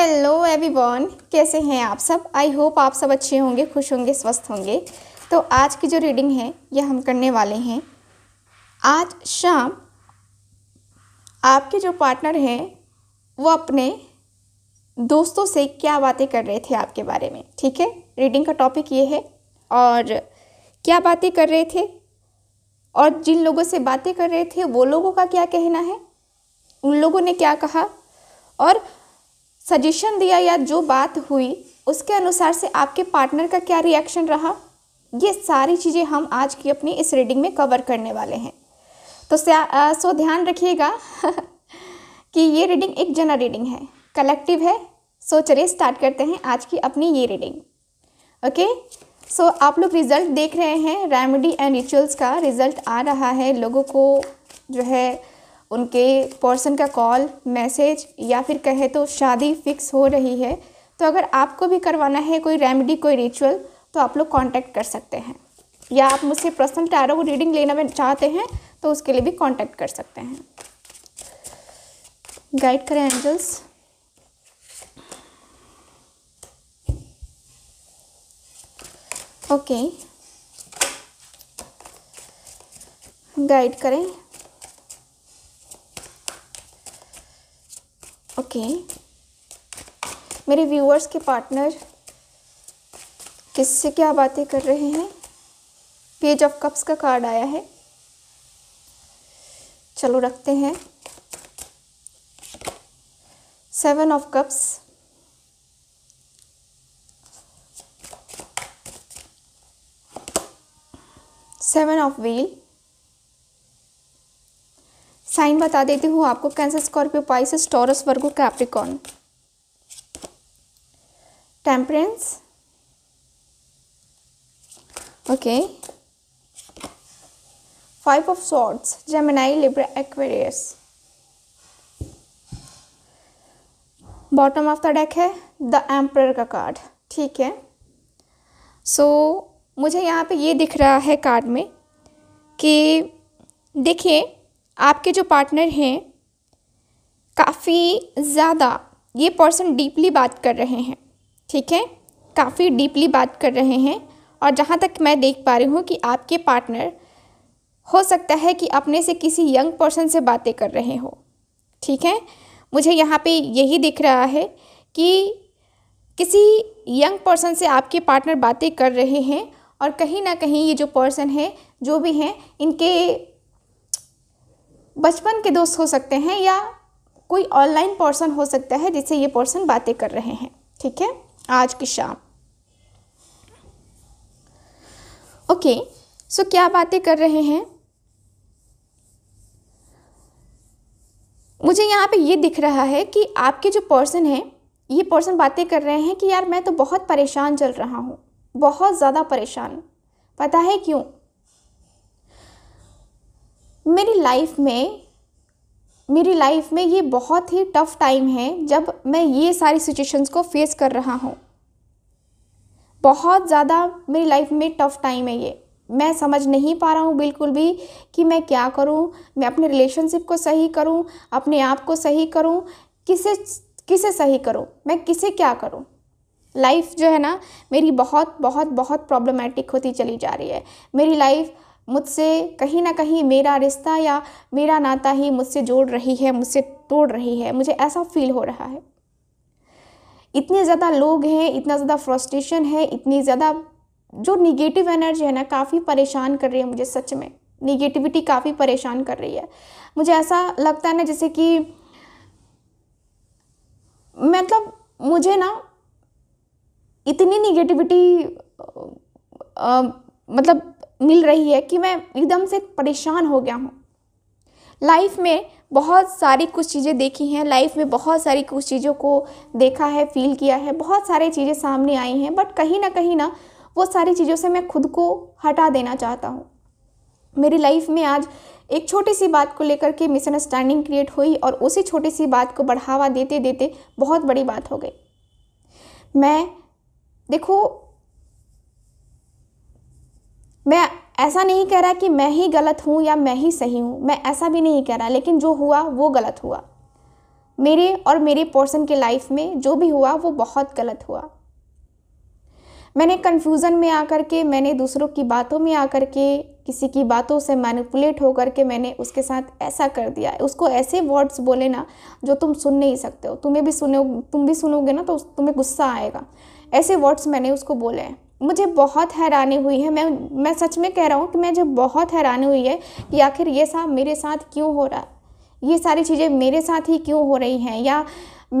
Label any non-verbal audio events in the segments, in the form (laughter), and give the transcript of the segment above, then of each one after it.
Hello everyone कैसे हैं आप सब आई होप आप सब अच्छे होंगे खुश होंगे स्वस्थ होंगे तो आज की जो रीडिंग है यह हम करने वाले हैं आज शाम आपके जो पार्टनर हैं वो अपने दोस्तों से क्या बातें कर रहे थे आपके बारे में ठीक है रीडिंग का टॉपिक ये है और क्या बातें कर रहे थे और जिन लोगों से बातें कर रहे थे वो लोगों का क्या कहना है उन लोगों ने क्या कहा और सजेशन दिया या जो बात हुई उसके अनुसार से आपके पार्टनर का क्या रिएक्शन रहा ये सारी चीज़ें हम आज की अपनी इस रीडिंग में कवर करने वाले हैं तो आ, सो ध्यान रखिएगा (laughs) कि ये रीडिंग एक जना रीडिंग है कलेक्टिव है सो चलिए स्टार्ट करते हैं आज की अपनी ये रीडिंग ओके सो आप लोग रिज़ल्ट देख रहे हैं रेमेडी एंड रिचुअल्स का रिज़ल्ट आ रहा है लोगों को जो है उनके पर्सन का कॉल मैसेज या फिर कहे तो शादी फिक्स हो रही है तो अगर आपको भी करवाना है कोई रेमेडी कोई रिचुअल तो आप लोग कांटेक्ट कर सकते हैं या आप मुझसे पर्सनल टैरो रीडिंग लेना चाहते हैं तो उसके लिए भी कांटेक्ट कर सकते हैं गाइड करें एंजल्स ओके गाइड करें ओके मेरे व्यूअर्स के पार्टनर किससे क्या बातें कर रहे हैं पेज ऑफ कप्स का कार्ड आया है चलो रखते हैं seven of cups seven of wheel sign बता देती हूँ आपको Cancer Scorpio Pisces Taurus Virgo Capricorn temperance okay five of swords Gemini Libra Aquarius bottom of the deck है द एम्पर का कार्ड ठीक है सो so, मुझे यहाँ पे ये दिख रहा है कार्ड में कि देखिए आपके जो पार्टनर हैं काफ़ी ज़्यादा ये पर्सन डीपली बात कर रहे हैं ठीक है काफ़ी डीपली बात कर रहे हैं और जहाँ तक मैं देख पा रही हूँ कि आपके पार्टनर हो सकता है कि अपने से किसी यंग पर्सन से बातें कर रहे हो ठीक है मुझे यहाँ पे यही दिख रहा है कि किसी यंग पर्सन से आपके पार्टनर बातें कर रहे हैं और कहीं ना कहीं ये जो पर्सन है जो भी हैं इनके बचपन के दोस्त हो सकते हैं या कोई ऑनलाइन पर्सन हो सकता है जिससे ये पर्सन बातें कर रहे हैं ठीक है आज की शाम ओके सो क्या बातें कर रहे हैं मुझे यहाँ पे ये दिख रहा है कि आपके जो पर्सन हैं ये पर्सन बातें कर रहे हैं कि यार मैं तो बहुत परेशान चल रहा हूँ बहुत ज़्यादा परेशान पता है क्यों मेरी लाइफ में मेरी लाइफ में ये बहुत ही टफ़ टाइम है जब मैं ये सारी सिचुएशंस को फेस कर रहा हूँ बहुत ज़्यादा मेरी लाइफ में टफ़ टाइम है ये मैं समझ नहीं पा रहा हूँ बिल्कुल भी कि मैं क्या करूँ मैं अपने रिलेशनशिप को सही करूँ अपने आप को सही करूँ किसे किसे सही करूँ मैं किसे क्या करूँ लाइफ जो है ना मेरी बहुत बहुत बहुत प्रॉब्लमेटिक होती चली जा रही है मेरी लाइफ मुझसे कहीं ना कहीं मेरा रिश्ता या मेरा नाता ही मुझसे जोड़ रही है मुझसे तोड़ रही है मुझे ऐसा फील हो रहा है इतने ज़्यादा लोग हैं इतना ज़्यादा फ्रस्ट्रेशन है इतनी ज़्यादा जो निगेटिव एनर्जी है ना काफ़ी परेशान कर रही है मुझे सच में निगेटिविटी काफ़ी परेशान कर रही है मुझे ऐसा लगता है ना जैसे कि मतलब मुझे ना इतनी निगेटिविटी मतलब मिल रही है कि मैं एकदम से परेशान हो गया हूँ लाइफ में बहुत सारी कुछ चीज़ें देखी हैं लाइफ में बहुत सारी कुछ चीज़ों को देखा है फील किया है बहुत सारी चीज़ें सामने आई हैं बट कहीं ना कहीं ना वो सारी चीज़ों से मैं खुद को हटा देना चाहता हूँ मेरी लाइफ में आज एक छोटी सी बात को लेकर के मिसअंडरस्टैंडिंग क्रिएट हुई और उसी छोटी सी बात को बढ़ावा देते देते बहुत बड़ी बात हो गई मैं देखो मैं ऐसा नहीं कह रहा कि मैं ही गलत हूँ या मैं ही सही हूँ मैं ऐसा भी नहीं कह रहा लेकिन जो हुआ वो गलत हुआ मेरे और मेरे पर्सन के लाइफ में जो भी हुआ वो बहुत गलत हुआ मैंने कन्फ्यूज़न में आकर के मैंने दूसरों की बातों में आकर के किसी की बातों से मैनिपुलेट होकर के मैंने उसके साथ ऐसा कर दिया उसको ऐसे वर्ड्स बोले ना जो तुम सुन नहीं सकते हो तुम्हें भी सुनो तुम भी सुनोगे ना तो तुम्हें गुस्सा आएगा ऐसे वर्ड्स मैंने उसको बोले हैं मुझे बहुत हैरानी हुई है मैं मैं सच में कह रहा हूँ कि मुझे बहुत हैरानी हुई है कि आखिर ये सब मेरे साथ क्यों हो रहा ये सारी चीज़ें मेरे साथ ही क्यों हो रही हैं या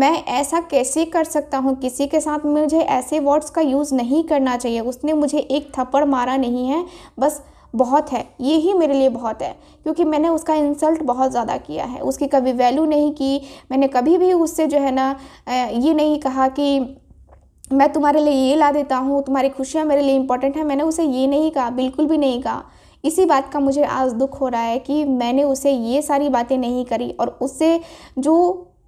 मैं ऐसा कैसे कर सकता हूँ किसी के साथ मुझे ऐसे वर्ड्स का यूज़ नहीं करना चाहिए उसने मुझे एक थप्पड़ मारा नहीं है बस बहुत है ये ही मेरे लिए बहुत है क्योंकि मैंने उसका इंसल्ट बहुत ज़्यादा किया है उसकी कभी वैल्यू नहीं की मैंने कभी भी उससे जो है ना ये नहीं कहा कि मैं तुम्हारे लिए ये ला देता हूँ तुम्हारी खुशियाँ मेरे लिए इंपॉर्टेंट है मैंने उसे ये नहीं कहा बिल्कुल भी नहीं कहा इसी बात का मुझे आज दुख हो रहा है कि मैंने उसे ये सारी बातें नहीं करी और उससे जो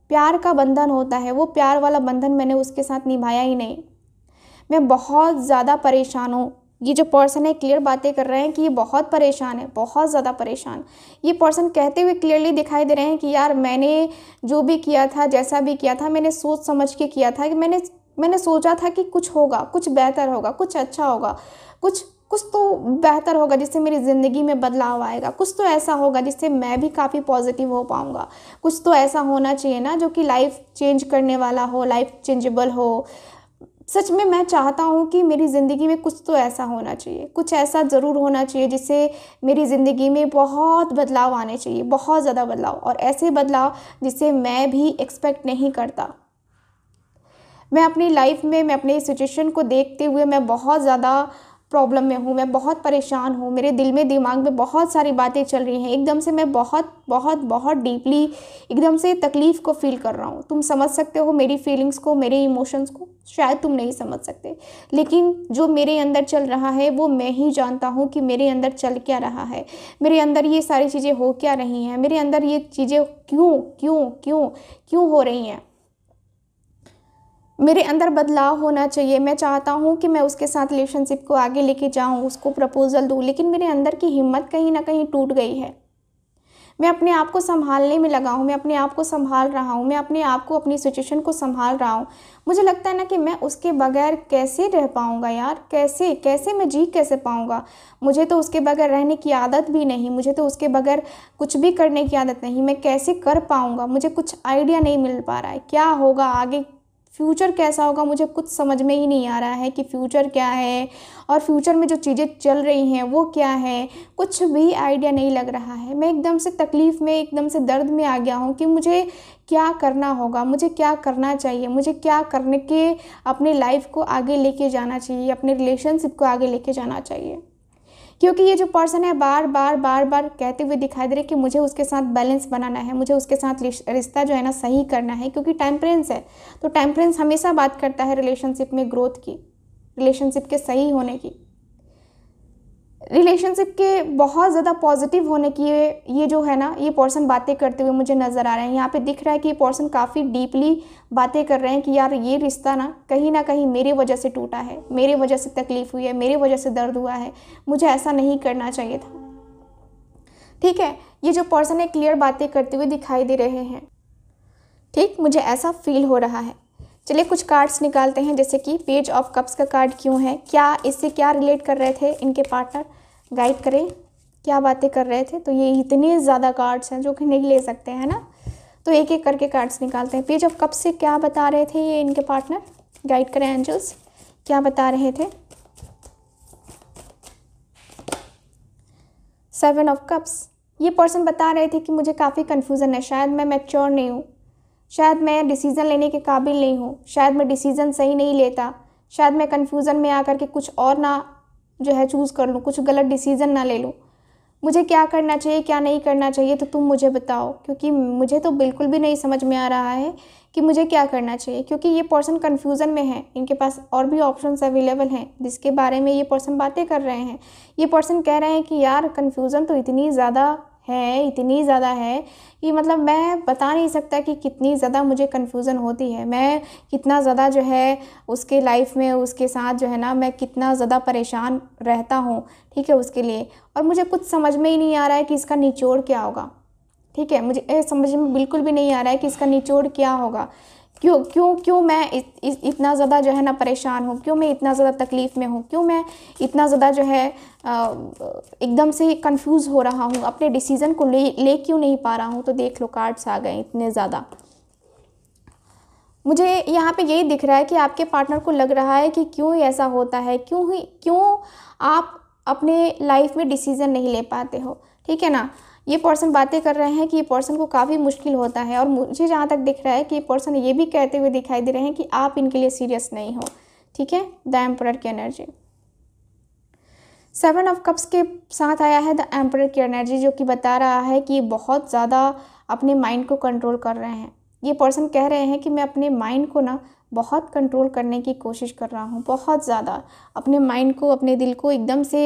प्यार का बंधन होता है वो प्यार वाला बंधन मैंने उसके साथ निभाया ही नहीं मैं बहुत ज़्यादा परेशान हूँ ये जो पर्सन है क्लियर बातें कर रहे हैं कि ये बहुत परेशान है बहुत ज़्यादा परेशान ये पर्सन कहते हुए क्लियरली दिखाई दे रहे हैं कि यार मैंने जो भी किया था जैसा भी किया था मैंने सोच समझ के किया था कि मैंने मैंने सोचा था कि कुछ होगा कुछ बेहतर होगा कुछ अच्छा होगा कुछ कुछ तो बेहतर होगा जिससे मेरी ज़िंदगी में बदलाव आएगा कुछ तो ऐसा होगा जिससे मैं भी काफ़ी पॉजिटिव हो पाऊँगा कुछ तो ऐसा होना चाहिए ना जो कि लाइफ चेंज करने वाला हो लाइफ चेंजेबल हो सच में मैं चाहता हूँ कि मेरी ज़िंदगी में कुछ तो ऐसा होना चाहिए कुछ ऐसा ज़रूर होना चाहिए जिससे मेरी ज़िंदगी में बहुत बदलाव आने चाहिए बहुत ज़्यादा बदलाव और ऐसे बदलाव जिसे मैं भी एक्सपेक्ट नहीं करता मैं अपनी लाइफ में मैं अपने सिचुएशन को देखते हुए मैं बहुत ज़्यादा प्रॉब्लम में हूँ मैं बहुत परेशान हूँ मेरे दिल में दिमाग में बहुत सारी बातें चल रही हैं एकदम से मैं बहुत बहुत बहुत डीपली एकदम से तकलीफ़ को फील कर रहा हूँ तुम समझ सकते हो मेरी फीलिंग्स को मेरे इमोशंस को शायद तुम नहीं समझ सकते लेकिन जो मेरे अंदर चल रहा है वो मैं ही जानता हूँ कि मेरे अंदर चल क्या रहा है मेरे अंदर ये सारी चीज़ें हो क्या रही हैं मेरे अंदर ये चीज़ें क्यों क्यों क्यों क्यों हो रही हैं मेरे अंदर बदलाव होना चाहिए मैं चाहता हूँ कि मैं उसके साथ रिलेशनशिप को आगे लेके जाऊँ उसको प्रपोज़ल दूँ लेकिन मेरे अंदर की हिम्मत कहीं ना कहीं टूट गई है मैं अपने आप को संभालने में लगा हूँ मैं अपने आप को संभाल रहा हूँ मैं अपने आप को अपनी सिचुएशन को संभाल रहा हूँ मुझे लगता है ना कि मैं उसके बगैर कैसे रह पाऊँगा यार कैसे कैसे मैं जी कैसे पाऊँगा मुझे तो उसके बगैर रहने की आदत भी नहीं मुझे तो उसके बगैर कुछ भी करने की आदत नहीं मैं कैसे कर पाऊँगा मुझे कुछ आइडिया नहीं मिल पा रहा है क्या होगा आगे फ्यूचर कैसा होगा मुझे कुछ समझ में ही नहीं आ रहा है कि फ्यूचर क्या है और फ्यूचर में जो चीज़ें चल रही हैं वो क्या है कुछ भी आइडिया नहीं लग रहा है मैं एकदम से तकलीफ़ में एकदम से दर्द में आ गया हूँ कि मुझे क्या करना होगा मुझे क्या करना चाहिए मुझे क्या करने के अपने लाइफ को आगे लेके जाना चाहिए अपने रिलेशनशिप को आगे लेके जाना चाहिए क्योंकि ये जो पर्सन है बार बार बार बार कहते हुए दिखाई दे रहे कि मुझे उसके साथ बैलेंस बनाना है मुझे उसके साथ रिश्ता जो है ना सही करना है क्योंकि टेम्परेंस है तो टेम्परेंस हमेशा बात करता है रिलेशनशिप में ग्रोथ की रिलेशनशिप के सही होने की रिलेशनशिप के बहुत ज़्यादा पॉजिटिव होने की ये ये जो है ना ये पर्सन बातें करते हुए मुझे नज़र आ रहे हैं यहाँ पे दिख रहा है कि ये पर्सन काफ़ी डीपली बातें कर रहे हैं कि यार ये रिश्ता ना कहीं ना कहीं मेरी वजह से टूटा है मेरी वजह से तकलीफ़ हुई है मेरी वजह से दर्द हुआ है मुझे ऐसा नहीं करना चाहिए था ठीक है ये जो पर्सन है क्लियर बातें करते हुए दिखाई दे रहे हैं ठीक मुझे ऐसा फील हो रहा है चलिए कुछ कार्ड्स निकालते हैं जैसे कि पेज ऑफ कप्स का कार्ड क्यों है क्या इससे क्या रिलेट कर रहे थे इनके पार्टनर गाइड करें क्या बातें कर रहे थे तो ये इतने ज़्यादा कार्ड्स हैं जो कि नहीं ले सकते हैं ना तो एक एक करके कार्ड्स निकालते हैं पेज ऑफ कप्स से क्या बता रहे थे ये इनके पार्टनर गाइड करें एंजल्स क्या बता रहे थे सेवन ऑफ कप्स ये पर्सन बता रहे थे कि मुझे काफ़ी कन्फ्यूज़न है शायद मैं मैच्योर नहीं हूँ शायद मैं डिसीज़न लेने के काबिल नहीं हूँ शायद मैं डिसीज़न सही नहीं लेता शायद मैं कन्फ्यूज़न में आकर के कुछ और ना जो है चूज़ कर लूँ कुछ गलत डिसीज़न ना ले लूँ मुझे क्या करना चाहिए क्या नहीं करना चाहिए तो तुम मुझे बताओ क्योंकि मुझे तो बिल्कुल भी नहीं समझ में आ रहा है कि मुझे क्या करना चाहिए क्योंकि ये पर्सन कन्फ्यूज़न में है इनके पास और भी ऑप्शन अवेलेबल हैं जिसके बारे में ये पर्सन बातें कर रहे हैं ये पर्सन कह रहे हैं कि यार कन्फ्यूज़न तो इतनी ज़्यादा है इतनी ज़्यादा है कि मतलब मैं बता नहीं सकता कि कितनी ज़्यादा मुझे कन्फ्यूज़न होती है मैं कितना ज़्यादा जो है उसके लाइफ में उसके साथ जो है ना मैं कितना ज़्यादा परेशान रहता हूँ ठीक है उसके लिए और मुझे कुछ समझ में ही नहीं आ रहा है कि इसका निचोड़ क्या होगा ठीक है मुझे समझ में बिल्कुल भी नहीं आ रहा है कि इसका निचोड़ क्या होगा क्यों क्यों क्यों मैं इत, इत, इतना ज़्यादा जो है ना परेशान हूँ क्यों मैं इतना ज़्यादा तकलीफ़ में हूँ क्यों मैं इतना ज़्यादा जो है एकदम से कंफ्यूज हो रहा हूँ अपने डिसीज़न को ले ले क्यों नहीं पा रहा हूँ तो देख लो कार्ड्स आ गए इतने ज़्यादा मुझे यहाँ पे यही दिख रहा है कि आपके पार्टनर को लग रहा है कि क्यों ऐसा होता है क्यों ही क्यों आप अपने लाइफ में डिसीज़न नहीं ले पाते हो ठीक है ना ये पर्सन बातें कर रहे हैं कि ये पर्सन को काफ़ी मुश्किल होता है और मुझे जहाँ तक दिख रहा है कि ये पर्सन ये भी कहते हुए दिखाई दे रहे हैं कि आप इनके लिए सीरियस नहीं हो ठीक है द एम्पर की एनर्जी सेवन ऑफ कप्स के साथ आया है द एम्पर की एनर्जी जो कि बता रहा है कि बहुत ज़्यादा अपने माइंड को कंट्रोल कर रहे हैं ये पर्सन कह रहे हैं कि मैं अपने माइंड को ना बहुत कंट्रोल करने की कोशिश कर रहा हूँ बहुत ज़्यादा अपने माइंड को अपने दिल को एकदम से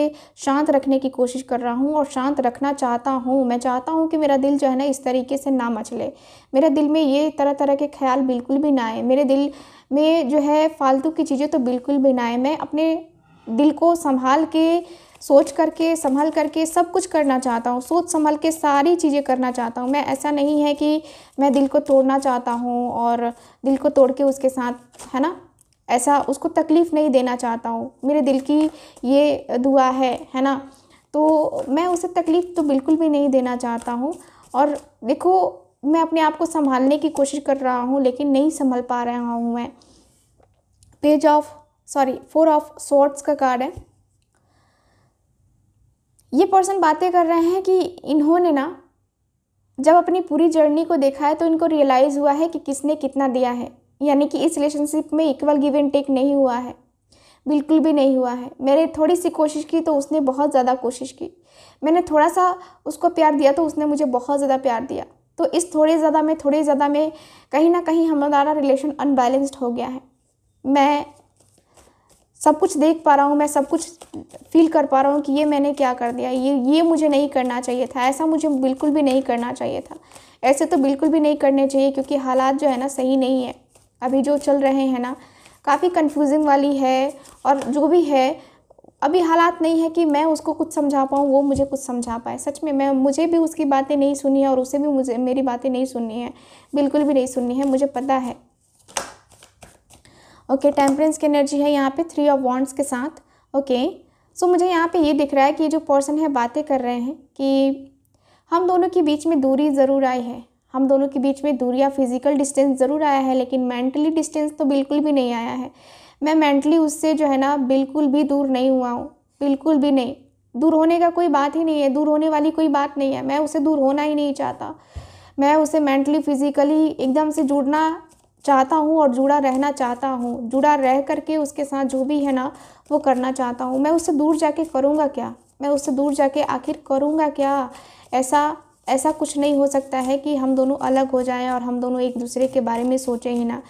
शांत रखने की कोशिश कर रहा हूँ और शांत रखना चाहता हूँ मैं चाहता हूँ कि मेरा दिल जो है ना इस तरीके से ना मचले मेरे दिल में ये तरह तरह के ख्याल बिल्कुल भी ना आए मेरे दिल में जो है फालतू की चीज़ें तो बिल्कुल भी ना आए मैं अपने दिल को संभाल के सोच करके संभल करके सब कुछ करना चाहता हूँ सोच संभल के सारी चीज़ें करना चाहता हूँ मैं ऐसा नहीं है कि मैं दिल को तोड़ना चाहता हूँ और दिल को तोड़ के उसके साथ है ना ऐसा उसको तकलीफ़ नहीं देना चाहता हूँ मेरे दिल की ये दुआ है है ना तो मैं उसे तकलीफ़ तो बिल्कुल भी नहीं देना चाहता हूँ और देखो मैं अपने आप को संभालने की कोशिश कर रहा हूँ लेकिन नहीं संभल पा रहा हूँ मैं page of sorry four of swords का कार्ड है ये पर्सन बातें कर रहे हैं कि इन्होंने ना जब अपनी पूरी जर्नी को देखा है तो इनको रियलाइज़ हुआ है कि किसने कितना दिया है यानी कि इस रिलेशनशिप में इक्वल गिव एंड टेक नहीं हुआ है बिल्कुल भी नहीं हुआ है मैंने थोड़ी सी कोशिश की तो उसने बहुत ज़्यादा कोशिश की मैंने थोड़ा सा उसको प्यार दिया तो उसने मुझे बहुत ज़्यादा प्यार दिया तो इस थोड़े ज़्यादा में थोड़े ज़्यादा में कहीं ना कहीं हमारा रिलेशन अनबैलेंस्ड हो गया है मैं सब कुछ देख पा रहा हूँ मैं सब कुछ फील कर पा रहा हूँ कि ये मैंने क्या कर दिया ये ये मुझे नहीं करना चाहिए था ऐसा मुझे बिल्कुल भी नहीं करना चाहिए था ऐसे तो बिल्कुल भी नहीं करने चाहिए क्योंकि हालात जो है ना सही नहीं है अभी जो चल रहे हैं ना काफ़ी कन्फ्यूजिंग वाली है और जो भी है अभी हालात नहीं है कि मैं उसको कुछ समझा पाऊँ वो मुझे कुछ समझा पाए सच में मैं मुझे भी उसकी बातें नहीं सुनी है और उसे भी मुझे मेरी बातें नहीं सुननी है बिल्कुल भी नहीं सुननी है मुझे पता है ओके टेम्परेंस की एनर्जी है यहाँ पे थ्री ऑफ वॉन्ट्स के साथ ओके सो मुझे यहाँ पे ये दिख रहा है कि जो पर्सन है बातें कर रहे हैं कि हम दोनों के बीच में दूरी ज़रूर आई है हम दोनों के बीच में दूरी या फिज़िकल डिस्टेंस ज़रूर आया है लेकिन मेंटली डिस्टेंस तो बिल्कुल भी नहीं आया है मैं मेंटली उससे जो है ना बिल्कुल भी दूर नहीं हुआ हूँ बिल्कुल भी नहीं दूर होने का कोई बात ही नहीं है दूर होने वाली कोई बात नहीं है मैं उसे दूर होना ही नहीं चाहता मैं उसे मेंटली फिज़िकली एकदम से जुड़ना चाहता हूँ और जुड़ा रहना चाहता हूँ जुड़ा रह करके उसके साथ जो भी है ना वो करना चाहता हूँ मैं उससे दूर जाके करूँगा क्या मैं उससे दूर जाके आखिर करूँगा क्या ऐसा ऐसा कुछ नहीं हो सकता है कि हम दोनों अलग हो जाएं और हम दोनों एक दूसरे के बारे में सोचें ही ना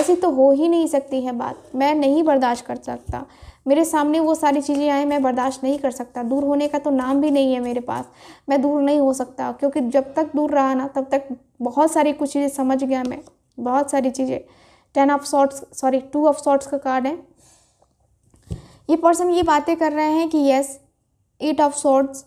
ऐसी तो हो ही नहीं सकती है बात मैं नहीं बर्दाश्त कर सकता मेरे सामने वो सारी चीज़ें आएँ मैं बर्दाश्त नहीं कर सकता दूर होने का तो नाम भी नहीं है मेरे पास मैं दूर नहीं हो सकता क्योंकि जब तक दूर रहा ना तब तक बहुत सारी कुछ चीज़ें समझ गया मैं बहुत सारी चीज़ें ten of swords sorry two of swords का कार्ड है ये पर्सन ये बातें कर रहे हैं कि यस एट ऑफ शॉर्ट्स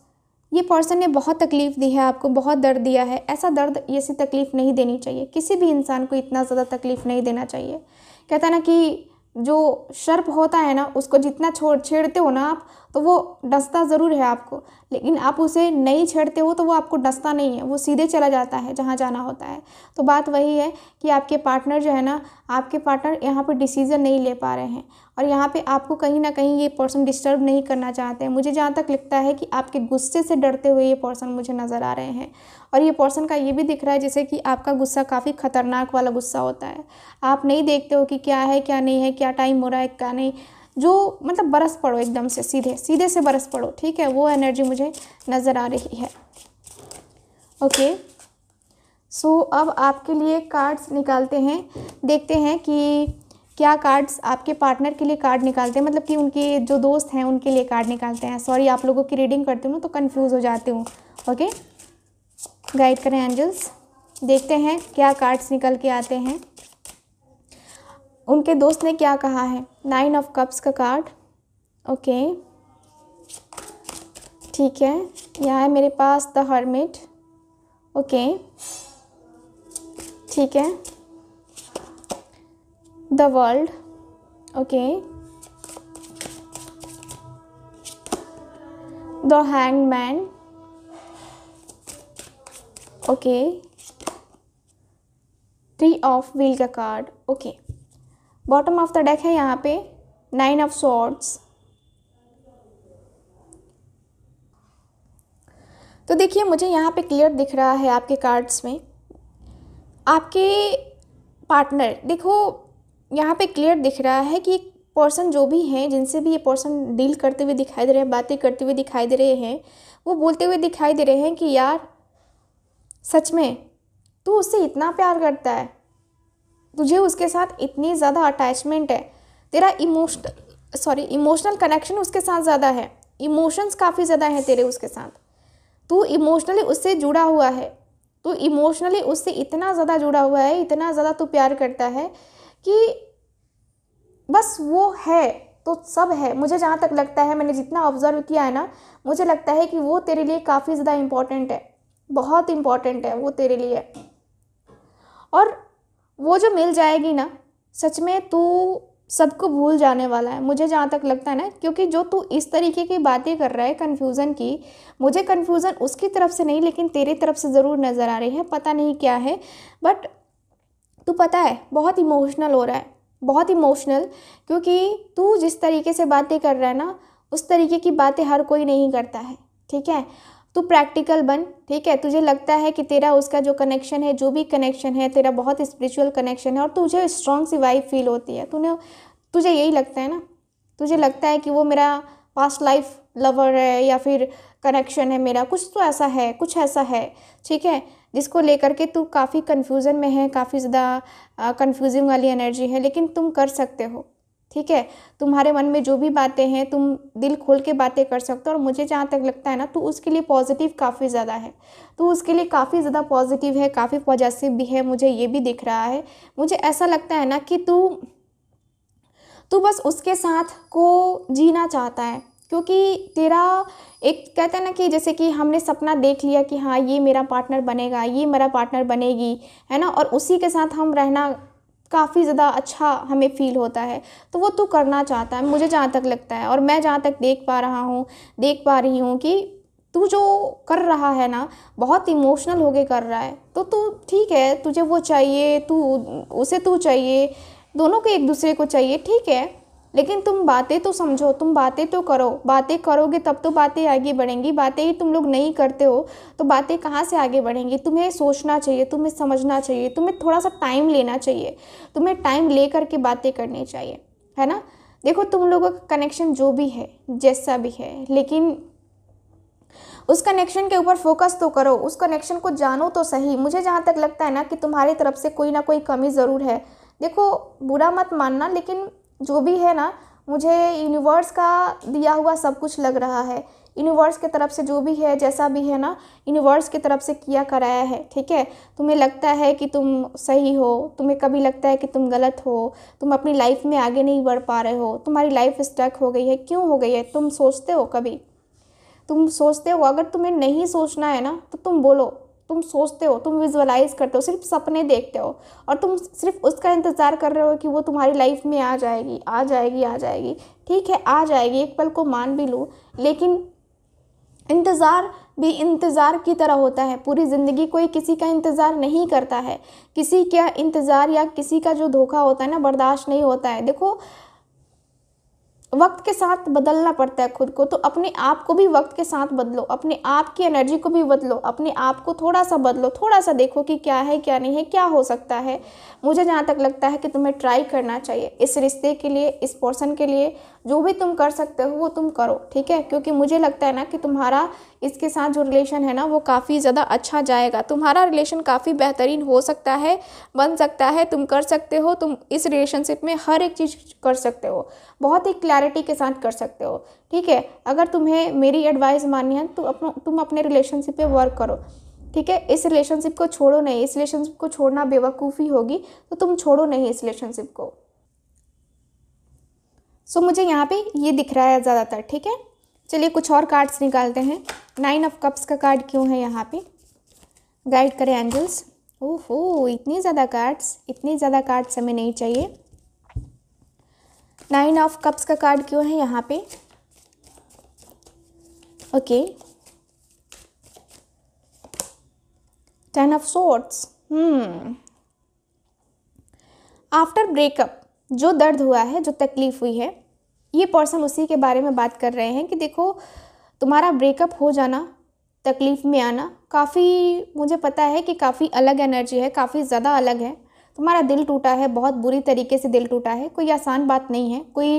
ये पर्सन ने बहुत तकलीफ़ दी है आपको बहुत दर्द दिया है ऐसा दर्द ऐसी तकलीफ़ नहीं देनी चाहिए किसी भी इंसान को इतना ज़्यादा तकलीफ़ नहीं देना चाहिए कहता ना कि जो शर्प होता है ना उसको जितना छोड़ छेड़ते हो ना आप तो वो डसता ज़रूर है आपको लेकिन आप उसे नहीं छेड़ते हो तो वो आपको डसता नहीं है वो सीधे चला जाता है जहाँ जाना होता है तो बात वही है कि आपके पार्टनर जो है ना आपके पार्टनर यहाँ पर डिसीज़न नहीं ले पा रहे हैं और यहाँ पे आपको कहीं ना कहीं ये पर्सन डिस्टर्ब नहीं करना चाहते हैं मुझे जहाँ तक लगता है कि आपके गुस्से से डरते हुए ये पर्सन मुझे नज़र आ रहे हैं और ये पर्सन का ये भी दिख रहा है जैसे कि आपका गुस्सा काफ़ी ख़तरनाक वाला गुस्सा होता है आप नहीं देखते हो कि क्या है क्या नहीं है क्या टाइम हो रहा है क्या नहीं जो मतलब बरस पड़ो एकदम से सीधे सीधे से बरस पड़ो ठीक है वो एनर्जी मुझे नज़र आ रही है ओके सो अब आपके लिए कार्ड्स निकालते हैं देखते हैं कि क्या कार्ड्स आपके पार्टनर के लिए कार्ड निकालते हैं मतलब कि उनके जो दोस्त हैं उनके लिए कार्ड निकालते हैं सॉरी आप लोगों की रीडिंग करती हूँ ना तो कन्फ्यूज़ हो जाती हूँ ओके गाइड करें एंजल्स देखते हैं क्या कार्ड्स निकल के आते हैं उनके दोस्त ने क्या कहा है नाइन ऑफ कप्स का कार्ड ओके ठीक है यहाँ है मेरे पास द हर्मिट ओके ठीक है the world okay the man okay three of wheel का card okay bottom of the deck है यहाँ पे नाइन ऑफ सॉर्ड्स तो देखिए मुझे यहाँ पे क्लियर दिख रहा है आपके कार्ड्स में आपके पार्टनर देखो यहाँ पे क्लियर दिख रहा है कि पर्सन जो भी हैं जिनसे भी ये पर्सन डील करते हुए दिखाई दे रहे हैं बातें करते हुए दिखाई दे रहे हैं वो बोलते हुए दिखाई दे रहे हैं कि यार सच में तू उससे इतना प्यार करता है तुझे उसके साथ इतनी ज़्यादा अटैचमेंट है तेरा इमोशन सॉरी इमोशनल कनेक्शन उसके साथ ज़्यादा है इमोशंस काफ़ी ज़्यादा हैं तेरे उसके साथ तू इमोशनली उससे जुड़ा हुआ है तू इमोशनली उससे इतना ज़्यादा जुड़ा हुआ है इतना ज़्यादा तू प्यार करता है कि बस वो है तो सब है मुझे जहाँ तक लगता है मैंने जितना ऑब्जर्व किया है ना मुझे लगता है कि वो तेरे लिए काफ़ी ज़्यादा इम्पॉर्टेंट है बहुत इम्पॉर्टेंट है वो तेरे लिए और वो जो मिल जाएगी ना सच में तू सबको भूल जाने वाला है मुझे जहाँ तक लगता है ना क्योंकि जो तू इस तरीके की बातें कर रहा है कन्फ्यूज़न की मुझे कन्फ्यूज़न उसकी तरफ से नहीं लेकिन तेरी तरफ से ज़रूर नज़र आ रही है पता नहीं क्या है बट तू पता है बहुत इमोशनल हो रहा है बहुत इमोशनल क्योंकि तू जिस तरीके से बातें कर रहा है ना उस तरीके की बातें हर कोई नहीं करता है ठीक है तू प्रैक्टिकल बन ठीक है तुझे लगता है कि तेरा उसका जो कनेक्शन है जो भी कनेक्शन है तेरा बहुत स्पिरिचुअल कनेक्शन है और तुझे स्ट्रॉन्ग सी वाइफ फील होती है तूने तुझे यही लगता है ना तुझे लगता है कि वो मेरा पास्ट लाइफ लवर है या फिर कनेक्शन है मेरा कुछ तो ऐसा है कुछ ऐसा है ठीक है जिसको लेकर के तू काफ़ी कन्फ्यूज़न में है काफ़ी ज़्यादा कन्फ्यूजिंग वाली एनर्जी है लेकिन तुम कर सकते हो ठीक है तुम्हारे मन में जो भी बातें हैं तुम दिल खोल के बातें कर सकते हो और मुझे जहाँ तक लगता है ना तो उसके लिए पॉजिटिव काफ़ी ज़्यादा है तो उसके लिए काफ़ी ज़्यादा पॉजिटिव है काफ़ी पॉजिटिव भी है मुझे ये भी दिख रहा है मुझे ऐसा लगता है ना कि तू तू बस उसके साथ को जीना चाहता है क्योंकि तेरा एक कहते हैं ना कि जैसे कि हमने सपना देख लिया कि हाँ ये मेरा पार्टनर बनेगा ये मेरा पार्टनर बनेगी है ना और उसी के साथ हम रहना काफ़ी ज़्यादा अच्छा हमें फ़ील होता है तो वो तू करना चाहता है मुझे जहाँ तक लगता है और मैं जहाँ तक देख पा रहा हूँ देख पा रही हूँ कि तू जो कर रहा है ना बहुत इमोशनल होके कर रहा है तो तू ठीक है तुझे वो चाहिए तू उसे तू चाहिए दोनों को एक दूसरे को चाहिए ठीक है लेकिन तुम बातें तो समझो तुम बातें तो करो बातें करोगे तब तो बातें आगे बढ़ेंगी बातें ही तुम लोग नहीं करते हो तो बातें कहाँ से आगे बढ़ेंगी तुम्हें सोचना चाहिए तुम्हें समझना चाहिए तुम्हें थोड़ा सा टाइम लेना चाहिए तुम्हें टाइम ले करके बातें करनी चाहिए है ना देखो तुम लोगों का कनेक्शन जो भी है जैसा भी है लेकिन उस कनेक्शन के ऊपर फोकस तो करो उस कनेक्शन को जानो तो सही मुझे जहाँ तक लगता है ना कि तुम्हारी तरफ से कोई ना कोई कमी ज़रूर है देखो बुरा मत मानना लेकिन जो भी है ना मुझे यूनिवर्स का दिया हुआ सब कुछ लग रहा है यूनिवर्स के तरफ से जो भी है जैसा भी है ना यूनिवर्स की तरफ से किया कराया है ठीक है तुम्हें लगता है कि तुम सही हो तुम्हें कभी लगता है कि तुम गलत हो तुम अपनी लाइफ में आगे नहीं बढ़ पा रहे हो तुम्हारी लाइफ स्टक हो गई है क्यों हो गई है तुम सोचते हो कभी तुम सोचते हो अगर तुम्हें नहीं सोचना है ना तो तुम बोलो तुम सोचते हो तुम विजुअलाइज करते हो सिर्फ सपने देखते हो और तुम सिर्फ उसका इंतज़ार कर रहे हो कि वो तुम्हारी लाइफ में आ जाएगी आ जाएगी आ जाएगी ठीक है आ जाएगी एक पल को मान भी लूँ लेकिन इंतज़ार भी इंतज़ार की तरह होता है पूरी ज़िंदगी कोई किसी का इंतज़ार नहीं करता है किसी का इंतज़ार या किसी का जो धोखा होता है ना बर्दाश्त नहीं होता है देखो वक्त के साथ बदलना पड़ता है खुद को तो अपने आप को भी वक्त के साथ बदलो अपने आप की एनर्जी को भी बदलो अपने आप को थोड़ा सा बदलो थोड़ा सा देखो कि क्या है क्या नहीं है क्या हो सकता है मुझे जहाँ तक लगता है कि तुम्हें ट्राई करना चाहिए इस रिश्ते के लिए इस पोर्सन के लिए जो भी तुम कर सकते हो वो तुम करो ठीक है क्योंकि मुझे लगता है ना कि तुम्हारा इसके साथ जो रिलेशन है ना वो काफ़ी ज़्यादा अच्छा जाएगा तुम्हारा रिलेशन काफ़ी बेहतरीन हो सकता है बन सकता है तुम कर सकते हो तुम इस रिलेशनशिप में हर एक चीज़ कर सकते हो बहुत ही क्लैरिटी क्लैरिटी के साथ कर सकते हो ठीक है अगर तुम्हें मेरी एडवाइस माननी है तो अपनो तुम अपने रिलेशनशिप पे वर्क करो ठीक है इस रिलेशनशिप को छोड़ो नहीं इस रिलेशनशिप को छोड़ना बेवकूफ़ी होगी तो तुम छोड़ो नहीं इस रिलेशनशिप को सो so, मुझे यहाँ पे ये दिख रहा है ज़्यादातर ठीक है चलिए कुछ और कार्ड्स निकालते हैं नाइन ऑफ कप्स का कार्ड क्यों है यहाँ पे गाइड करें एंजल्स ओहो इतनी ज़्यादा कार्ड्स इतनी ज़्यादा कार्ड्स हमें नहीं चाहिए नाइन ऑफ कप्स का कार्ड क्यों है यहाँ पे okay ten of swords hmm. After breakup जो दर्द हुआ है जो तकलीफ़ हुई है ये पर्सन उसी के बारे में बात कर रहे हैं कि देखो तुम्हारा ब्रेकअप हो जाना तकलीफ़ में आना काफ़ी मुझे पता है कि काफ़ी अलग एनर्जी है काफ़ी ज़्यादा अलग है तुम्हारा दिल टूटा है बहुत बुरी तरीके से दिल टूटा है कोई आसान बात नहीं है कोई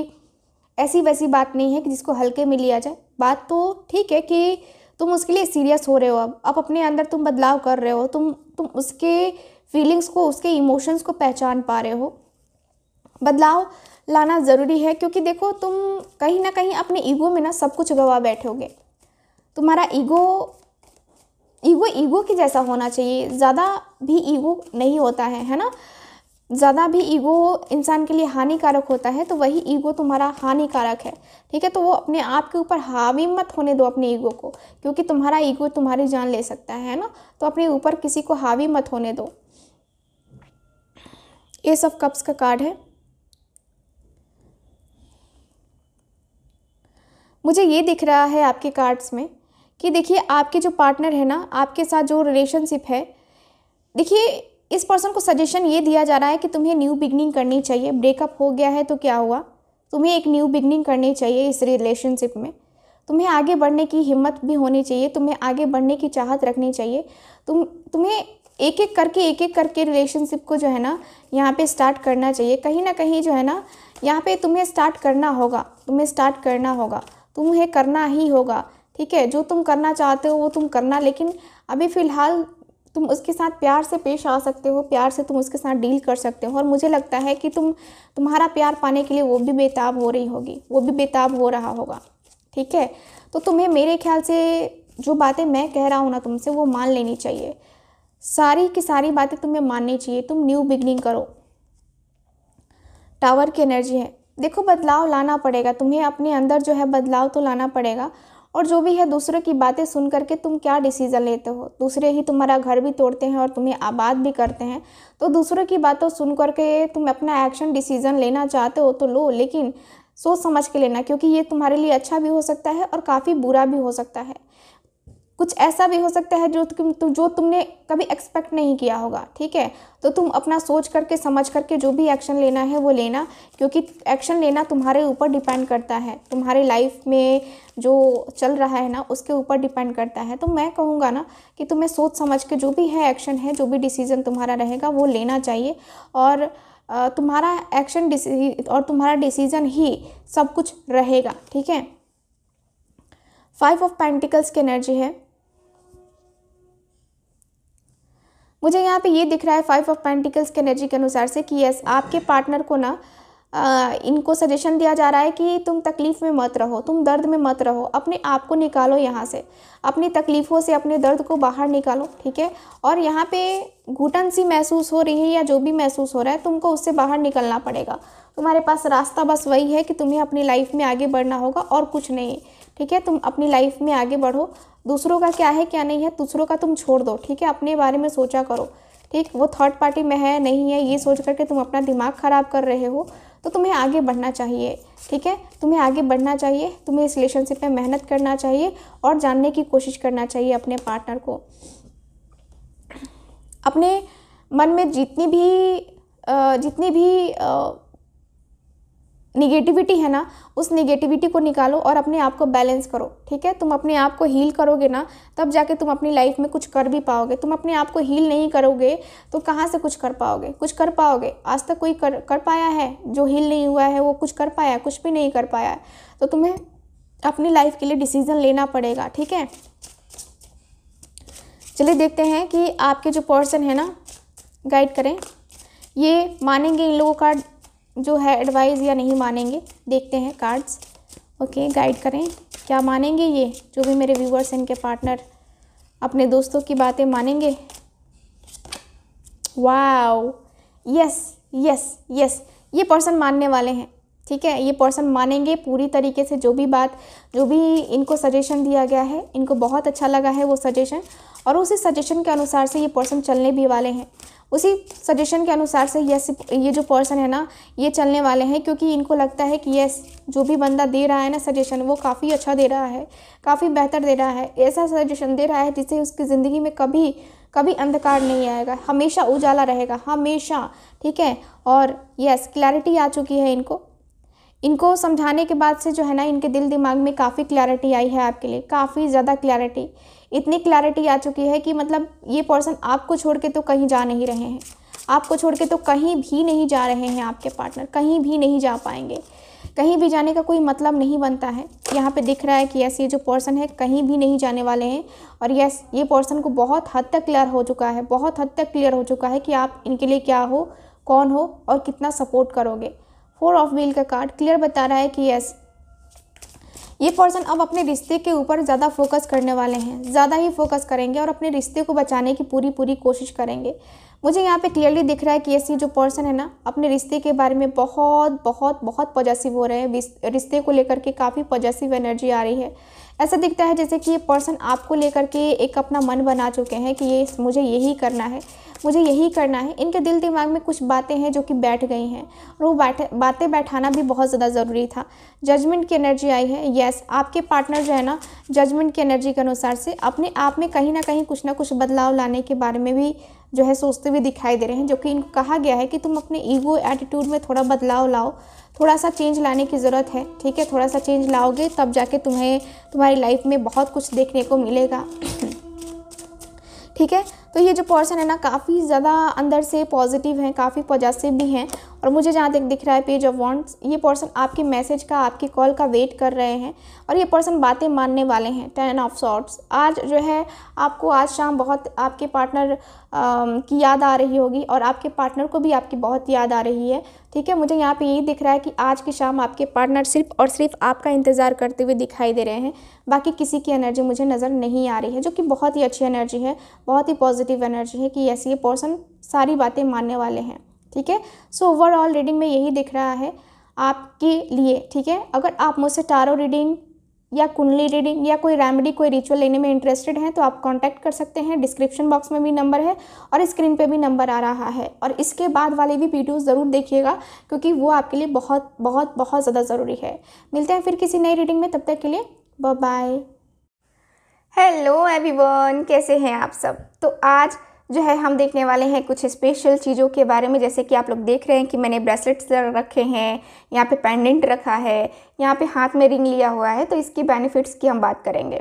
ऐसी वैसी बात नहीं है कि जिसको हल्के में लिया जाए बात तो ठीक है कि तुम उसके लिए सीरियस हो रहे हो अब अब अपने अंदर तुम बदलाव कर रहे हो तुम तुम उसके फीलिंग्स को उसके इमोशंस को पहचान पा रहे हो बदलाव लाना ज़रूरी है क्योंकि देखो तुम कहीं ना कहीं अपने ईगो में ना सब कुछ गवा बैठोगे तुम्हारा ईगो ईगो ईगो के जैसा होना चाहिए ज़्यादा भी ईगो नहीं होता है है ना ज़्यादा भी ईगो इंसान के लिए हानिकारक होता है तो वही ईगो तुम्हारा हानिकारक है ठीक है तो वो अपने आप के ऊपर हावी मत होने दो अपने ईगो को क्योंकि तुम्हारा ईगो तुम्हारी जान ले सकता है ना तो अपने ऊपर किसी को हावी मत होने दो ये सब कप्स का कार्ड है मुझे ये दिख रहा है आपके कार्ड्स में कि देखिए आपके जो पार्टनर है ना आपके साथ जो रिलेशनशिप है देखिए इस पर्सन को सजेशन ये दिया जा रहा है कि तुम्हें न्यू बिगनिंग करनी चाहिए ब्रेकअप हो गया है तो क्या हुआ तुम्हें एक न्यू बिगनिंग करनी चाहिए इस रिलेशनशिप में तुम्हें आगे बढ़ने की हिम्मत भी होनी चाहिए तुम्हें आगे बढ़ने की चाहत रखनी चाहिए तुम तुम्हें एक एक करके एक एक करके रिलेशनशिप को जो है ना यहाँ पे स्टार्ट करना चाहिए कहीं ना कहीं जो है ना यहाँ पे तुम्हें स्टार्ट करना होगा तुम्हें स्टार्ट करना होगा तुम्हें करना ही होगा ठीक है जो तुम करना चाहते हो वो तुम करना लेकिन अभी फ़िलहाल तुम उसके साथ प्यार से पेश आ सकते हो प्यार से तुम उसके साथ डील कर सकते हो और मुझे लगता है कि तुम तुम्हारा प्यार पाने के लिए वो भी बेताब हो रही होगी वो भी बेताब हो रहा होगा ठीक है तो तुम्हें मेरे ख्याल से जो बातें मैं कह रहा हूँ ना तुमसे वो मान लेनी चाहिए सारी की सारी बातें तुम्हें माननी चाहिए तुम न्यू बिगनिंग करो टावर की एनर्जी है देखो बदलाव लाना पड़ेगा तुम्हें अपने अंदर जो है बदलाव तो लाना पड़ेगा और जो भी है दूसरों की बातें सुन करके तुम क्या डिसीज़न लेते हो दूसरे ही तुम्हारा घर भी तोड़ते हैं और तुम्हें आबाद भी करते हैं तो दूसरों की बातों सुन करके तुम अपना एक्शन डिसीज़न लेना चाहते हो तो लो लेकिन सोच समझ के लेना क्योंकि ये तुम्हारे लिए अच्छा भी हो सकता है और काफ़ी बुरा भी हो सकता है कुछ ऐसा भी हो सकता है जो तुम तो जो तुमने कभी एक्सपेक्ट नहीं किया होगा ठीक है तो तुम अपना सोच करके समझ करके जो भी एक्शन लेना है वो लेना क्योंकि एक्शन लेना तुम्हारे ऊपर डिपेंड करता है तुम्हारे लाइफ में जो चल रहा है ना उसके ऊपर डिपेंड करता है तो मैं कहूँगा ना कि तुम्हें सोच समझ के जो भी है एक्शन है जो भी डिसीज़न तुम्हारा रहेगा वो लेना चाहिए और तुम्हारा एक्शन और तुम्हारा डिसीज़न ही सब कुछ रहेगा ठीक है फाइव ऑफ पेंटिकल्स की एनर्जी है मुझे यहाँ पे ये दिख रहा है फाइव ऑफ पेंटिकल्स के एनर्जी के अनुसार से कि यस आपके पार्टनर को ना इनको सजेशन दिया जा रहा है कि तुम तकलीफ़ में मत रहो तुम दर्द में मत रहो अपने आप को निकालो यहाँ से अपनी तकलीफ़ों से अपने दर्द को बाहर निकालो ठीक है और यहाँ पे घुटन सी महसूस हो रही है या जो भी महसूस हो रहा है तुमको उससे बाहर निकलना पड़ेगा तुम्हारे पास रास्ता बस वही है कि तुम्हें अपनी लाइफ में आगे बढ़ना होगा और कुछ नहीं ठीक है तुम अपनी लाइफ में आगे बढ़ो दूसरों का क्या है क्या नहीं है दूसरों का तुम छोड़ दो ठीक है अपने बारे में सोचा करो ठीक वो थर्ड पार्टी में है नहीं है ये सोच करके तुम अपना दिमाग ख़राब कर रहे हो तो तुम्हें आगे बढ़ना चाहिए ठीक है तुम्हें आगे बढ़ना चाहिए तुम्हें इस रिलेशनशिप में मेहनत करना चाहिए और जानने की कोशिश करना चाहिए अपने पार्टनर को अपने मन में जितनी भी जितनी भी निगेटिविटी है ना उस निगेटिविटी को निकालो और अपने आप को बैलेंस करो ठीक है तुम अपने आप को हील करोगे ना तब जाके तुम अपनी लाइफ में कुछ कर भी पाओगे तुम अपने आप को हील नहीं करोगे तो कहाँ से कुछ कर पाओगे कुछ कर पाओगे आज तक कोई कर कर पाया है जो हील नहीं हुआ है वो कुछ कर पाया है कुछ भी नहीं कर पाया है तो तुम्हें अपनी लाइफ के लिए डिसीज़न लेना पड़ेगा ठीक है चलिए देखते हैं कि आपके जो पर्सन है ना गाइड करें ये मानेंगे इन लोगों का जो है एडवाइज़ या नहीं मानेंगे देखते हैं कार्ड्स ओके गाइड करें क्या मानेंगे ये जो भी मेरे व्यूवर्स इनके पार्टनर अपने दोस्तों की बातें मानेंगे वाओ यस यस यस ये पर्सन मानने वाले हैं ठीक है ये पर्सन मानेंगे पूरी तरीके से जो भी बात जो भी इनको सजेशन दिया गया है इनको बहुत अच्छा लगा है वो सजेशन और उसी सजेशन के अनुसार से ये पर्सन चलने भी वाले हैं उसी सजेशन के अनुसार से यस ये जो पर्सन है ना ये चलने वाले हैं क्योंकि इनको लगता है कि यस जो भी बंदा दे रहा है ना सजेशन वो काफ़ी अच्छा दे रहा है काफ़ी बेहतर दे रहा है ऐसा सजेशन दे रहा है जिससे उसकी ज़िंदगी में कभी कभी अंधकार नहीं आएगा हमेशा उजाला रहेगा हमेशा ठीक है और यस क्लैरिटी आ चुकी है इनको इनको समझाने के बाद से जो है ना इनके दिल दिमाग में काफ़ी क्लैरिटी आई है आपके लिए काफ़ी ज़्यादा क्लैरिटी इतनी क्लैरिटी आ चुकी है कि मतलब ये पर्सन आपको छोड़ के तो कहीं जा नहीं रहे हैं आपको छोड़ के तो कहीं भी नहीं जा रहे हैं आपके पार्टनर कहीं भी नहीं जा पाएंगे कहीं भी जाने का कोई मतलब नहीं बनता है यहाँ पे दिख रहा है कि यस ये जो पर्सन है कहीं भी नहीं जाने वाले हैं और यस ये पर्सन को बहुत हद तक क्लियर हो चुका है बहुत हद तक क्लियर हो चुका है कि आप इनके लिए क्या हो कौन हो और कितना सपोर्ट करोगे फोर ऑफ व्हील का कार्ड क्लियर बता रहा है कि यस ये पर्सन अब अपने रिश्ते के ऊपर ज़्यादा फोकस करने वाले हैं ज़्यादा ही फोकस करेंगे और अपने रिश्ते को बचाने की पूरी पूरी कोशिश करेंगे मुझे यहाँ पे क्लियरली दिख रहा है कि ऐसी जो पर्सन है ना अपने रिश्ते के बारे में बहुत बहुत बहुत पॉजिटिव हो रहे हैं रिश्ते को लेकर के काफ़ी पॉजिटिव एनर्जी आ रही है ऐसा दिखता है जैसे कि ये पर्सन आपको लेकर के एक अपना मन बना चुके हैं कि ये मुझे यही करना है मुझे यही करना है इनके दिल दिमाग में कुछ बातें हैं जो कि बैठ गई हैं और वो बैठ बातें बैठाना भी बहुत ज़्यादा ज़रूरी था जजमेंट की एनर्जी आई है यस आपके पार्टनर जो है ना जजमेंट की एनर्जी के अनुसार से अपने आप में कहीं ना कहीं कुछ ना कुछ बदलाव लाने के बारे में भी जो है सोचते हुए दिखाई दे रहे हैं जो कि इनको कहा गया है कि तुम अपने ईगो एटीट्यूड में थोड़ा बदलाव लाओ थोड़ा सा चेंज लाने की ज़रूरत है ठीक है थोड़ा सा चेंज लाओगे तब जाके तुम्हें तुम्हारी लाइफ में बहुत कुछ देखने को मिलेगा (clears throat) ठीक है तो ये जो पर्सन है ना काफ़ी ज़्यादा अंदर से पॉजिटिव हैं काफ़ी पॉजिटिव भी हैं और मुझे जहाँ तक दिख रहा है पेज ऑफ वॉन्ट्स ये पर्सन आपके मैसेज का आपकी कॉल का वेट कर रहे हैं और ये पर्सन बातें मानने वाले हैं टेन ऑफ शॉर्ट्स आज जो है आपको आज शाम बहुत आपके पार्टनर की याद आ रही होगी और आपके पार्टनर को भी आपकी बहुत याद आ रही है ठीक है मुझे यहाँ पे यही दिख रहा है कि आज की शाम आपके पार्टनर सिर्फ और सिर्फ आपका इंतज़ार करते हुए दिखाई दे रहे हैं बाकी किसी की एनर्जी मुझे नज़र नहीं आ रही है जो कि बहुत ही अच्छी एनर्जी है बहुत ही पॉजिटिव एनर्जी है कि ऐसे ये पर्सन सारी बातें मानने वाले हैं ठीक है सो ओवरऑल रीडिंग में यही दिख रहा है आपके लिए ठीक है अगर आप मुझसे टारो रीडिंग या कुंडली रीडिंग या कोई रेमेडी कोई रिचुअल लेने में इंटरेस्टेड हैं तो आप कांटेक्ट कर सकते हैं डिस्क्रिप्शन बॉक्स में भी नंबर है और स्क्रीन पे भी नंबर आ रहा है और इसके बाद वाले भी वीडियोस ज़रूर देखिएगा क्योंकि वो आपके लिए बहुत बहुत बहुत ज़्यादा ज़रूरी है मिलते हैं फिर किसी नई रीडिंग में तब तक के लिए बाय हेलो एवरी कैसे हैं आप सब तो आज जो है हम देखने वाले हैं कुछ स्पेशल चीज़ों के बारे में जैसे कि आप लोग देख रहे हैं कि मैंने ब्रेसलेट्स रखे हैं यहाँ पे पेंडेंट रखा है यहाँ पे हाथ में रिंग लिया हुआ है तो इसकी बेनिफिट्स की हम बात करेंगे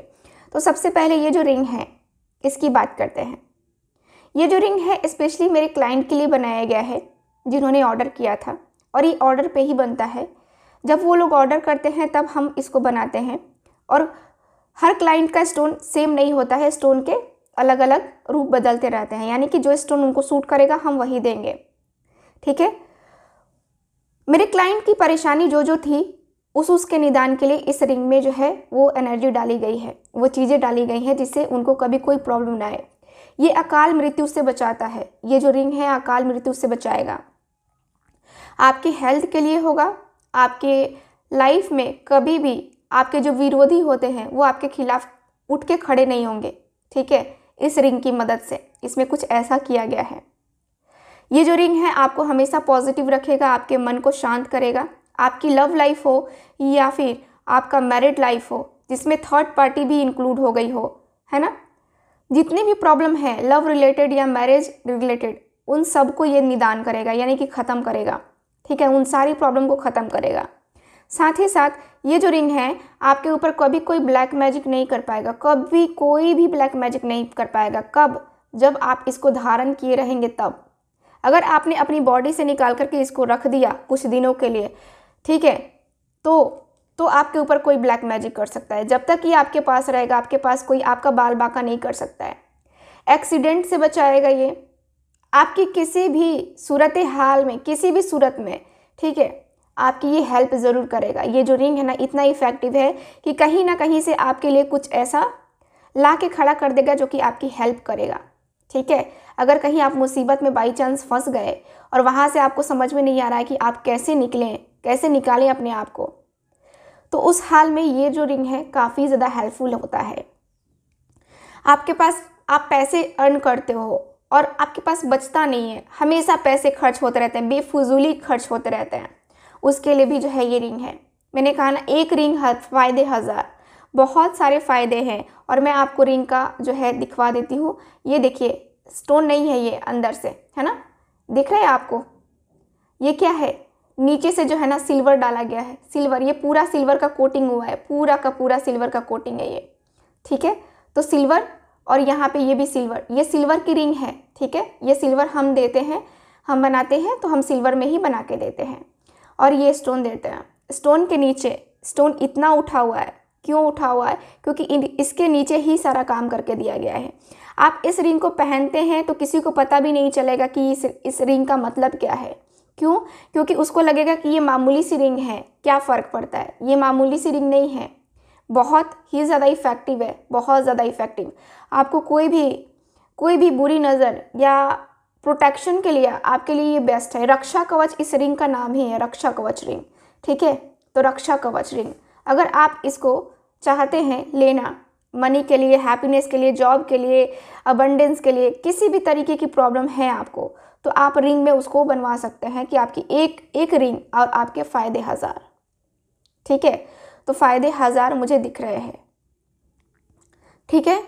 तो सबसे पहले ये जो रिंग है इसकी बात करते हैं ये जो रिंग है स्पेशली मेरे क्लाइंट के लिए बनाया गया है जिन्होंने ऑर्डर किया था और ये ऑर्डर पर ही बनता है जब वो लोग ऑर्डर करते हैं तब हम इसको बनाते हैं और हर क्लाइंट का स्टोन सेम नहीं होता है स्टोन के अलग अलग रूप बदलते रहते हैं यानी कि जो स्टोन उनको सूट करेगा हम वही देंगे ठीक है मेरे क्लाइंट की परेशानी जो जो थी उस उसके निदान के लिए इस रिंग में जो है वो एनर्जी डाली गई है वो चीज़ें डाली गई हैं जिससे उनको कभी कोई प्रॉब्लम ना आए ये अकाल मृत्यु से बचाता है ये जो रिंग है अकाल मृत्यु से बचाएगा आपके हेल्थ के लिए होगा आपके लाइफ में कभी भी आपके जो विरोधी होते हैं वो आपके खिलाफ उठ के खड़े नहीं होंगे ठीक है इस रिंग की मदद से इसमें कुछ ऐसा किया गया है ये जो रिंग है आपको हमेशा पॉजिटिव रखेगा आपके मन को शांत करेगा आपकी लव लाइफ हो या फिर आपका मैरिड लाइफ हो जिसमें थर्ड पार्टी भी इंक्लूड हो गई हो है ना जितनी भी प्रॉब्लम है लव रिलेटेड या मैरिज रिलेटेड उन सबको ये निदान करेगा यानी कि ख़त्म करेगा ठीक है उन सारी प्रॉब्लम को ख़त्म करेगा साथ ही साथ ये जो रिंग है आपके ऊपर कभी कोई ब्लैक मैजिक नहीं कर पाएगा कभी कोई भी ब्लैक मैजिक नहीं कर पाएगा कब जब आप इसको धारण किए रहेंगे तब अगर आपने अपनी बॉडी से निकाल करके इसको रख दिया कुछ दिनों के लिए ठीक है तो तो आपके ऊपर कोई ब्लैक मैजिक कर सकता है जब तक ये आपके पास रहेगा आपके पास कोई आपका बाल बाका नहीं कर सकता है एक्सीडेंट से बचाएगा ये आपकी किसी भी सूरत हाल में किसी भी सूरत में ठीक है आपकी ये हेल्प ज़रूर करेगा ये जो रिंग है ना इतना इफ़ेक्टिव है कि कहीं ना कहीं से आपके लिए कुछ ऐसा ला के खड़ा कर देगा जो कि आपकी हेल्प करेगा ठीक है अगर कहीं आप मुसीबत में बाई चांस फंस गए और वहाँ से आपको समझ में नहीं आ रहा है कि आप कैसे निकलें कैसे निकालें अपने आप को तो उस हाल में ये जो रिंग है काफ़ी ज़्यादा हेल्पफुल होता है आपके पास आप पैसे अर्न करते हो और आपके पास बचता नहीं है हमेशा पैसे खर्च होते रहते हैं बेफजूली खर्च होते रहते हैं उसके लिए भी जो है ये रिंग है मैंने कहा ना एक रिंग फ़ायदे हज़ार बहुत सारे फ़ायदे हैं और मैं आपको रिंग का जो है दिखवा देती हूँ ये देखिए स्टोन नहीं है ये अंदर से है ना दिख रहा है आपको ये क्या है नीचे से जो है ना सिल्वर डाला गया है सिल्वर ये पूरा सिल्वर का कोटिंग हुआ है पूरा का पूरा सिल्वर का कोटिंग है ये ठीक है तो सिल्वर और यहाँ पे ये भी सिल्वर ये सिल्वर की रिंग है ठीक है ये सिल्वर हम देते हैं हम बनाते हैं तो हम सिल्वर में ही बना के देते हैं और ये स्टोन देते हैं स्टोन के नीचे स्टोन इतना उठा हुआ है क्यों उठा हुआ है क्योंकि इसके नीचे ही सारा काम करके दिया गया है आप इस रिंग को पहनते हैं तो किसी को पता भी नहीं चलेगा कि इस इस रिंग का मतलब क्या है क्यों क्योंकि उसको लगेगा कि ये मामूली सी रिंग है क्या फ़र्क पड़ता है ये मामूली सी रिंग नहीं है बहुत ही ज़्यादा इफ़ेक्टिव है बहुत ज़्यादा इफ़ेक्टिव आपको कोई भी कोई भी बुरी नज़र या प्रोटेक्शन के लिए आपके लिए ये बेस्ट है रक्षा कवच इस रिंग का नाम ही है रक्षा कवच रिंग ठीक है तो रक्षा कवच रिंग अगर आप इसको चाहते हैं लेना मनी के लिए हैप्पीनेस के लिए जॉब के लिए अबंडेंस के लिए किसी भी तरीके की प्रॉब्लम है आपको तो आप रिंग में उसको बनवा सकते हैं कि आपकी एक एक रिंग और आपके फ़ायदे हज़ार ठीक है तो फ़ायदे हज़ार मुझे दिख रहे हैं ठीक है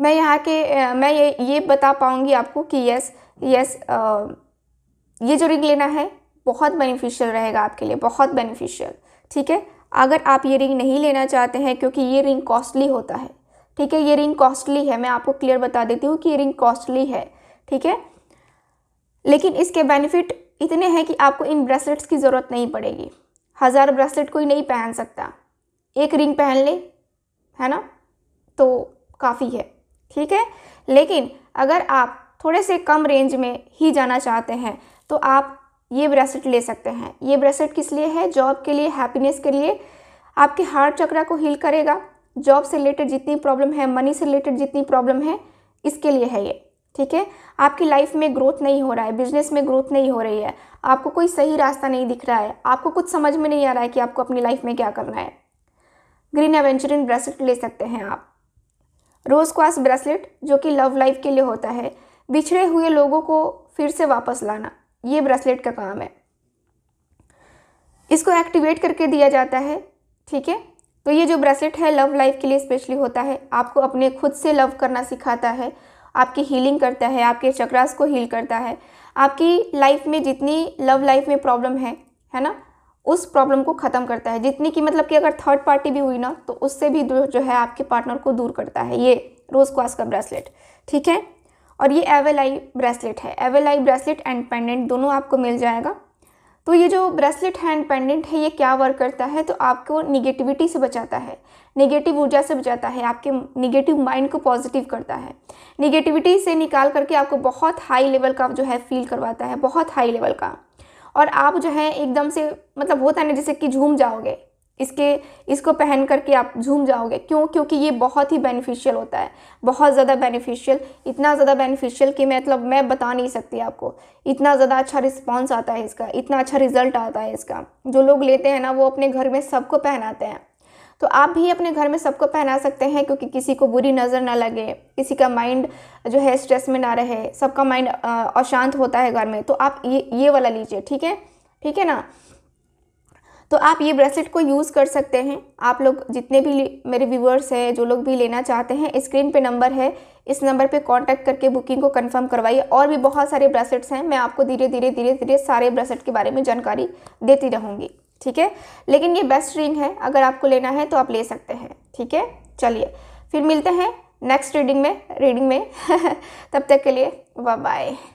मैं यहाँ के मैं ये ये बता पाऊँगी आपको कि यस यस ये जो रिंग लेना है बहुत बेनिफिशियल रहेगा आपके लिए बहुत बेनिफिशियल ठीक है अगर आप ये रिंग नहीं लेना चाहते हैं क्योंकि ये रिंग कॉस्टली होता है ठीक है ये रिंग कॉस्टली है मैं आपको क्लियर बता देती हूँ कि ये रिंग कॉस्टली है ठीक है लेकिन इसके बेनिफिट इतने हैं कि आपको इन ब्रेसलेट्स की ज़रूरत नहीं पड़ेगी हज़ार ब्रेसलेट कोई नहीं पहन सकता एक रिंग पहन ले है ना तो काफ़ी है ठीक है लेकिन अगर आप थोड़े से कम रेंज में ही जाना चाहते हैं तो आप ये ब्रेसलेट ले सकते हैं ये ब्रेसलेट किस लिए है जॉब के लिए हैप्पीनेस के लिए आपके हार्ट चक्रा को हील करेगा जॉब से रिलेटेड जितनी प्रॉब्लम है मनी से रिलेटेड जितनी प्रॉब्लम है इसके लिए है ये ठीक है आपकी लाइफ में ग्रोथ नहीं हो रहा है बिजनेस में ग्रोथ नहीं हो रही है आपको कोई सही रास्ता नहीं दिख रहा है आपको कुछ समझ में नहीं आ रहा है कि आपको अपनी लाइफ में क्या करना है ग्रीन इन ब्रेसलेट ले सकते हैं आप रोज़ क्वास ब्रेसलेट जो कि लव लाइफ के लिए होता है बिछड़े हुए लोगों को फिर से वापस लाना ये ब्रेसलेट का काम है इसको एक्टिवेट करके दिया जाता है ठीक है तो ये जो ब्रेसलेट है लव लाइफ के लिए स्पेशली होता है आपको अपने खुद से लव करना सिखाता है आपकी हीलिंग करता है आपके चक्रास को हील करता है आपकी लाइफ में जितनी लव लाइफ में प्रॉब्लम है है ना उस प्रॉब्लम को ख़त्म करता है जितनी कि मतलब कि अगर थर्ड पार्टी भी हुई ना तो उससे भी जो है आपके पार्टनर को दूर करता है ये रोज़ क्वास का ब्रेसलेट ठीक है और ये एवेल आई ब्रेसलेट है evil eye bracelet and pendant दोनों आपको मिल जाएगा तो ये जो ब्रेसलेट है एंड पेंडेंट है ये क्या वर्क करता है तो आपको निगेटिविटी से बचाता है निगेटिव ऊर्जा से बचाता है आपके निगेटिव माइंड को पॉजिटिव करता है निगेटिविटी से निकाल करके आपको बहुत हाई लेवल का जो है फील करवाता है बहुत हाई लेवल का और आप जो है एकदम से मतलब होता है ना जैसे कि झूम जाओगे इसके इसको पहन करके आप झूम जाओगे क्यों क्योंकि ये बहुत ही बेनिफिशियल होता है बहुत ज़्यादा बेनिफिशियल इतना ज़्यादा बेनिफिशियल कि मैं मतलब मैं बता नहीं सकती आपको इतना ज़्यादा अच्छा रिस्पॉन्स आता है इसका इतना अच्छा रिजल्ट आता है इसका जो लोग लेते हैं ना वो अपने घर में सबको पहनाते हैं तो आप भी अपने घर में सबको पहना सकते हैं क्योंकि किसी को बुरी नज़र ना लगे किसी का माइंड जो है स्ट्रेस में ना रहे सबका माइंड अशांत होता है घर में तो आप ये ये वाला लीजिए ठीक है ठीक है ना तो आप ये ब्रेसलेट को यूज़ कर सकते हैं आप लोग जितने भी मेरे व्यूवर्स हैं जो लोग भी लेना चाहते हैं स्क्रीन पे नंबर है इस नंबर पे कांटेक्ट करके बुकिंग को कंफर्म करवाइए और भी बहुत सारे ब्रेसलेट्स हैं मैं आपको धीरे धीरे धीरे धीरे सारे ब्रेसलेट के बारे में जानकारी देती रहूँगी ठीक है लेकिन ये बेस्ट रिंग है अगर आपको लेना है तो आप ले सकते हैं ठीक है चलिए फिर मिलते हैं नेक्स्ट रीडिंग में रीडिंग में (laughs) तब तक के लिए बाय बाय